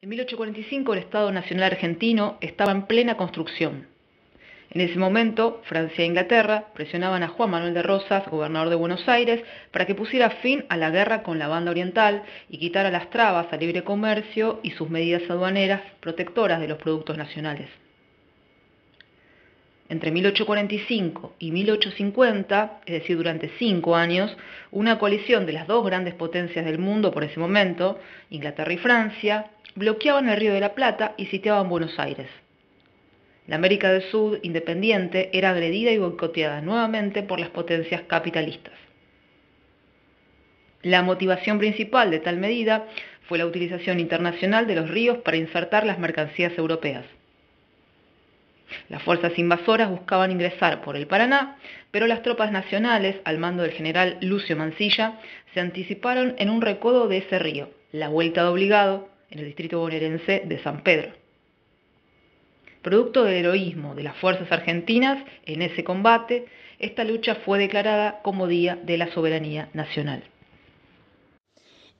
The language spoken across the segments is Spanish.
En 1845 el Estado Nacional Argentino estaba en plena construcción. En ese momento, Francia e Inglaterra presionaban a Juan Manuel de Rosas, gobernador de Buenos Aires, para que pusiera fin a la guerra con la banda oriental y quitara las trabas al libre comercio y sus medidas aduaneras protectoras de los productos nacionales entre 1845 y 1850, es decir, durante cinco años, una coalición de las dos grandes potencias del mundo por ese momento, Inglaterra y Francia, bloqueaban el Río de la Plata y sitiaban Buenos Aires. La América del Sur independiente era agredida y boicoteada nuevamente por las potencias capitalistas. La motivación principal de tal medida fue la utilización internacional de los ríos para insertar las mercancías europeas. Las fuerzas invasoras buscaban ingresar por el Paraná, pero las tropas nacionales, al mando del general Lucio Mancilla, se anticiparon en un recodo de ese río, la Vuelta de Obligado, en el distrito bonaerense de San Pedro. Producto del heroísmo de las fuerzas argentinas en ese combate, esta lucha fue declarada como Día de la Soberanía Nacional.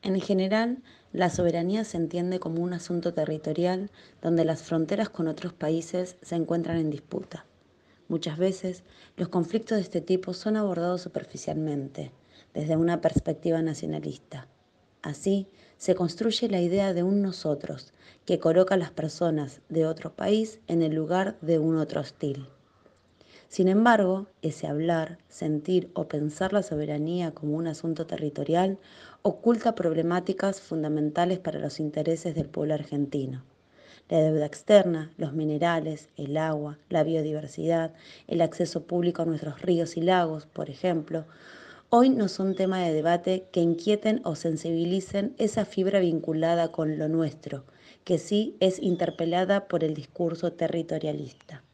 En general, la soberanía se entiende como un asunto territorial donde las fronteras con otros países se encuentran en disputa. Muchas veces, los conflictos de este tipo son abordados superficialmente, desde una perspectiva nacionalista. Así, se construye la idea de un nosotros, que coloca a las personas de otro país en el lugar de un otro hostil. Sin embargo, ese hablar, sentir o pensar la soberanía como un asunto territorial oculta problemáticas fundamentales para los intereses del pueblo argentino. La deuda externa, los minerales, el agua, la biodiversidad, el acceso público a nuestros ríos y lagos, por ejemplo, hoy no son tema de debate que inquieten o sensibilicen esa fibra vinculada con lo nuestro, que sí es interpelada por el discurso territorialista.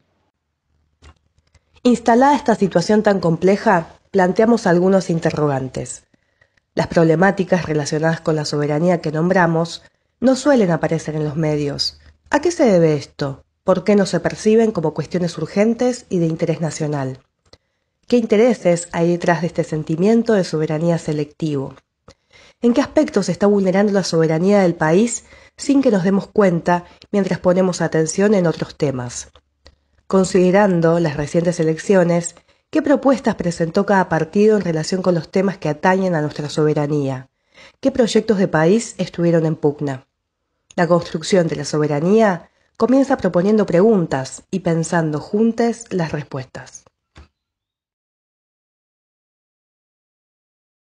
Instalada esta situación tan compleja, planteamos algunos interrogantes. Las problemáticas relacionadas con la soberanía que nombramos no suelen aparecer en los medios. ¿A qué se debe esto? ¿Por qué no se perciben como cuestiones urgentes y de interés nacional? ¿Qué intereses hay detrás de este sentimiento de soberanía selectivo? ¿En qué aspectos se está vulnerando la soberanía del país sin que nos demos cuenta mientras ponemos atención en otros temas? considerando las recientes elecciones, qué propuestas presentó cada partido en relación con los temas que atañen a nuestra soberanía, qué proyectos de país estuvieron en pugna. La construcción de la soberanía comienza proponiendo preguntas y pensando juntas las respuestas.